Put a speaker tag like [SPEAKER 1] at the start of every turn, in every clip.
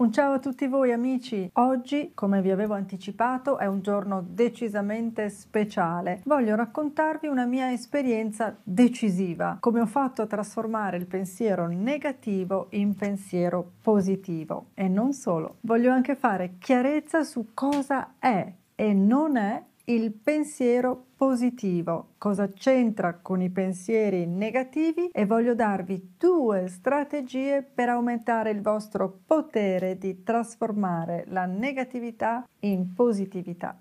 [SPEAKER 1] Un ciao a tutti voi amici, oggi come vi avevo anticipato è un giorno decisamente speciale. Voglio raccontarvi una mia esperienza decisiva, come ho fatto a trasformare il pensiero negativo in pensiero positivo e non solo. Voglio anche fare chiarezza su cosa è e non è il pensiero positivo, cosa c'entra con i pensieri negativi e voglio darvi due strategie per aumentare il vostro potere di trasformare la negatività in positività.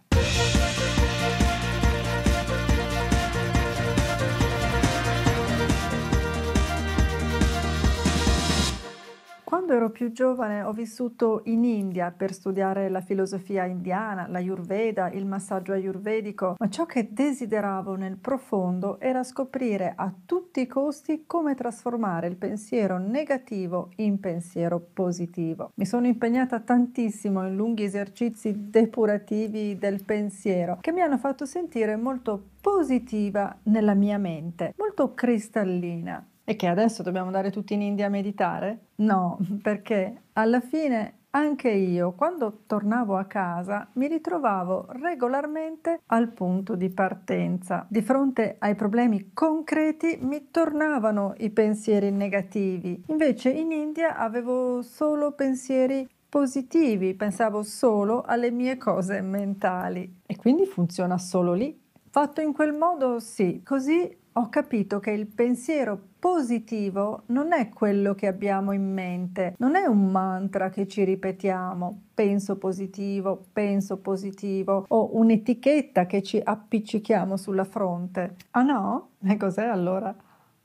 [SPEAKER 1] ero più giovane ho vissuto in India per studiare la filosofia indiana, la Yurveda, il massaggio ayurvedico, ma ciò che desideravo nel profondo era scoprire a tutti i costi come trasformare il pensiero negativo in pensiero positivo. Mi sono impegnata tantissimo in lunghi esercizi depurativi del pensiero che mi hanno fatto sentire molto positiva nella mia mente, molto cristallina. E che adesso dobbiamo andare tutti in India a meditare? No, perché alla fine anche io, quando tornavo a casa, mi ritrovavo regolarmente al punto di partenza. Di fronte ai problemi concreti mi tornavano i pensieri negativi. Invece in India avevo solo pensieri positivi, pensavo solo alle mie cose mentali. E quindi funziona solo lì. Fatto in quel modo sì, così ho capito che il pensiero positivo non è quello che abbiamo in mente, non è un mantra che ci ripetiamo, penso positivo, penso positivo, o un'etichetta che ci appiccichiamo sulla fronte. Ah no? E eh, cos'è allora?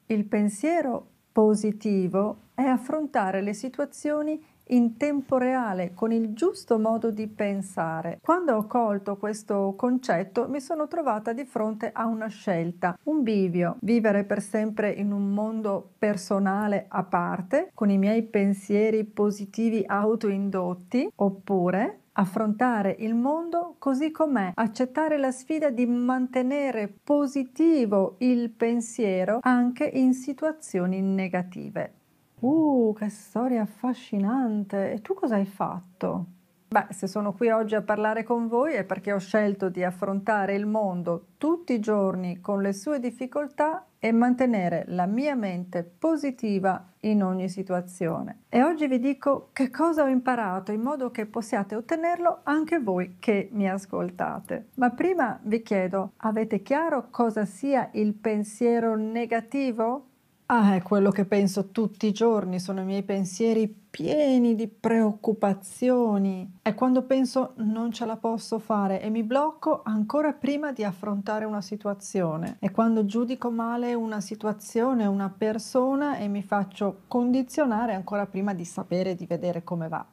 [SPEAKER 1] Il pensiero positivo è affrontare le situazioni in tempo reale con il giusto modo di pensare. Quando ho colto questo concetto mi sono trovata di fronte a una scelta, un bivio, vivere per sempre in un mondo personale a parte, con i miei pensieri positivi autoindotti, oppure affrontare il mondo così com'è, accettare la sfida di mantenere positivo il pensiero anche in situazioni negative. Uh, che storia affascinante! E tu cosa hai fatto? Beh, se sono qui oggi a parlare con voi è perché ho scelto di affrontare il mondo tutti i giorni con le sue difficoltà e mantenere la mia mente positiva in ogni situazione. E oggi vi dico che cosa ho imparato in modo che possiate ottenerlo anche voi che mi ascoltate. Ma prima vi chiedo, avete chiaro cosa sia il pensiero negativo? Ah, è quello che penso tutti i giorni, sono i miei pensieri pieni di preoccupazioni. È quando penso non ce la posso fare e mi blocco ancora prima di affrontare una situazione. È quando giudico male una situazione, una persona e mi faccio condizionare ancora prima di sapere, di vedere come va.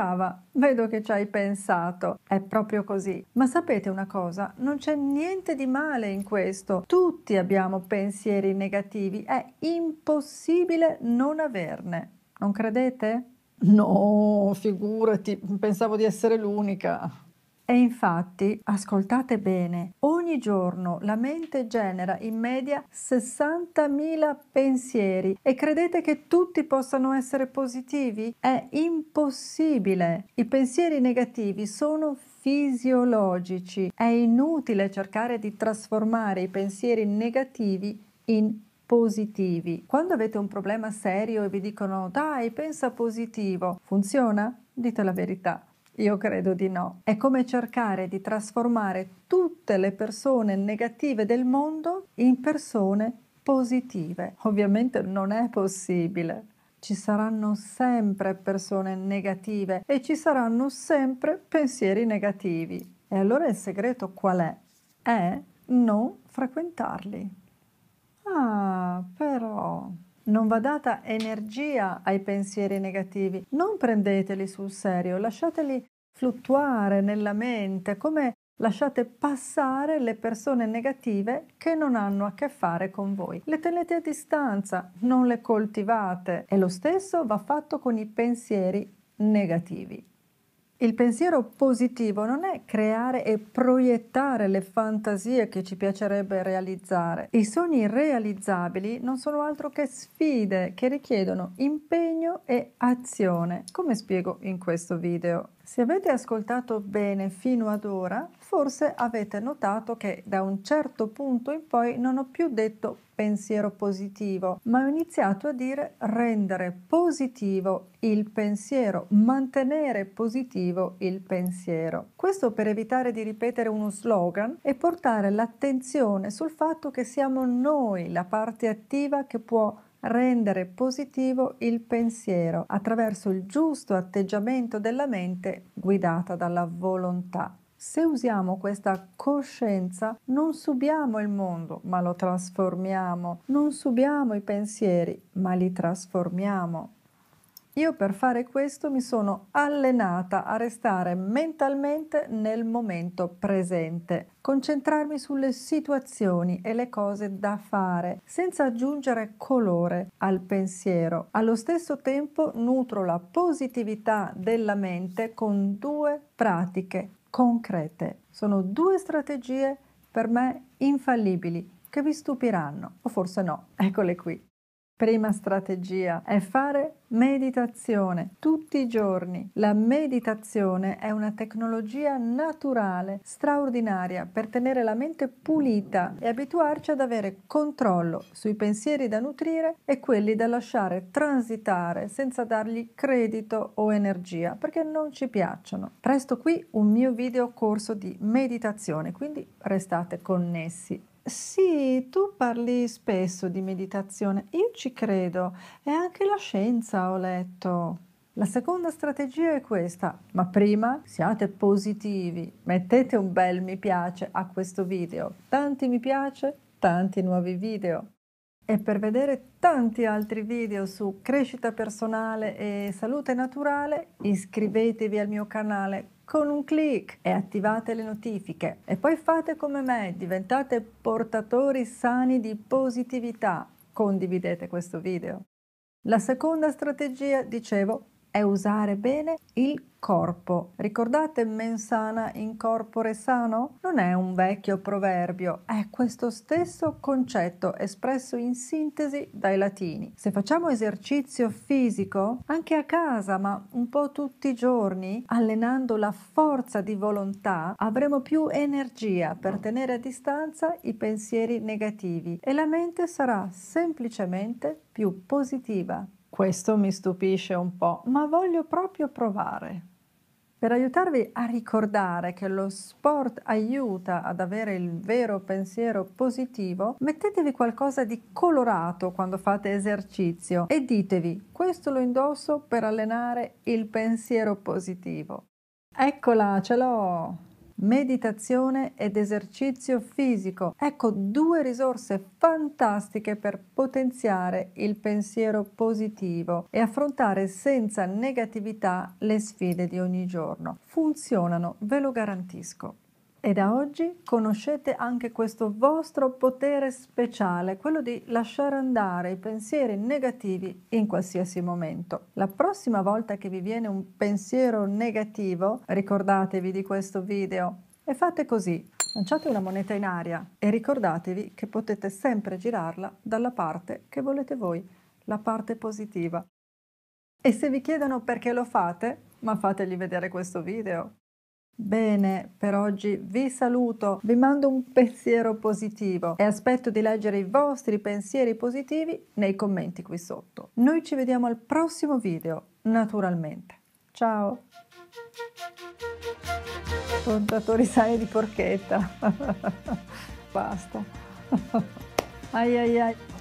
[SPEAKER 1] Brava, vedo che ci hai pensato. È proprio così. Ma sapete una cosa? Non c'è niente di male in questo. Tutti abbiamo pensieri negativi. È impossibile non averne. Non credete? No, figurati, pensavo di essere l'unica. E infatti, ascoltate bene, ogni giorno la mente genera in media 60.000 pensieri e credete che tutti possano essere positivi? È impossibile. I pensieri negativi sono fisiologici. È inutile cercare di trasformare i pensieri negativi in positivi. Quando avete un problema serio e vi dicono dai, pensa positivo, funziona? Dite la verità io credo di no. È come cercare di trasformare tutte le persone negative del mondo in persone positive. Ovviamente non è possibile. Ci saranno sempre persone negative e ci saranno sempre pensieri negativi. E allora il segreto qual è? È non frequentarli. Ah, però non va data energia ai pensieri negativi, non prendeteli sul serio, lasciateli fluttuare nella mente come Lasciate passare le persone negative che non hanno a che fare con voi. Le tenete a distanza, non le coltivate e lo stesso va fatto con i pensieri negativi. Il pensiero positivo non è creare e proiettare le fantasie che ci piacerebbe realizzare. I sogni realizzabili non sono altro che sfide che richiedono impegno e azione, come spiego in questo video. Se avete ascoltato bene fino ad ora, forse avete notato che da un certo punto in poi non ho più detto pensiero positivo, ma ho iniziato a dire rendere positivo il pensiero, mantenere positivo il pensiero. Questo per evitare di ripetere uno slogan e portare l'attenzione sul fatto che siamo noi la parte attiva che può rendere positivo il pensiero attraverso il giusto atteggiamento della mente guidata dalla volontà. Se usiamo questa coscienza non subiamo il mondo, ma lo trasformiamo, non subiamo i pensieri, ma li trasformiamo. Io per fare questo mi sono allenata a restare mentalmente nel momento presente, concentrarmi sulle situazioni e le cose da fare, senza aggiungere colore al pensiero. Allo stesso tempo nutro la positività della mente con due pratiche concrete. Sono due strategie per me infallibili che vi stupiranno, o forse no. Eccole qui. Prima strategia è fare meditazione tutti i giorni. La meditazione è una tecnologia naturale, straordinaria per tenere la mente pulita e abituarci ad avere controllo sui pensieri da nutrire e quelli da lasciare transitare senza dargli credito o energia perché non ci piacciono. Presto qui un mio video corso di meditazione, quindi restate connessi sì, tu parli spesso di meditazione, io ci credo e anche la scienza ho letto. La seconda strategia è questa, ma prima siate positivi, mettete un bel mi piace a questo video, tanti mi piace, tanti nuovi video. E per vedere tanti altri video su crescita personale e salute naturale iscrivetevi al mio canale con un clic e attivate le notifiche. E poi fate come me, diventate portatori sani di positività. Condividete questo video. La seconda strategia, dicevo, è usare bene il corpo. Ricordate mensana in corpore sano? Non è un vecchio proverbio, è questo stesso concetto espresso in sintesi dai latini. Se facciamo esercizio fisico, anche a casa, ma un po' tutti i giorni, allenando la forza di volontà, avremo più energia per tenere a distanza i pensieri negativi e la mente sarà semplicemente più positiva. Questo mi stupisce un po', ma voglio proprio provare. Per aiutarvi a ricordare che lo sport aiuta ad avere il vero pensiero positivo, mettetevi qualcosa di colorato quando fate esercizio e ditevi questo lo indosso per allenare il pensiero positivo. Eccola, ce l'ho! meditazione ed esercizio fisico. Ecco due risorse fantastiche per potenziare il pensiero positivo e affrontare senza negatività le sfide di ogni giorno. Funzionano, ve lo garantisco. E da oggi conoscete anche questo vostro potere speciale, quello di lasciare andare i pensieri negativi in qualsiasi momento. La prossima volta che vi viene un pensiero negativo, ricordatevi di questo video e fate così. Lanciate una moneta in aria e ricordatevi che potete sempre girarla dalla parte che volete voi, la parte positiva. E se vi chiedono perché lo fate, ma fategli vedere questo video. Bene, per oggi vi saluto, vi mando un pensiero positivo e aspetto di leggere i vostri pensieri positivi nei commenti qui sotto. Noi ci vediamo al prossimo video, naturalmente. Ciao! Contatori sani di porchetta. Basta. ai ai ai.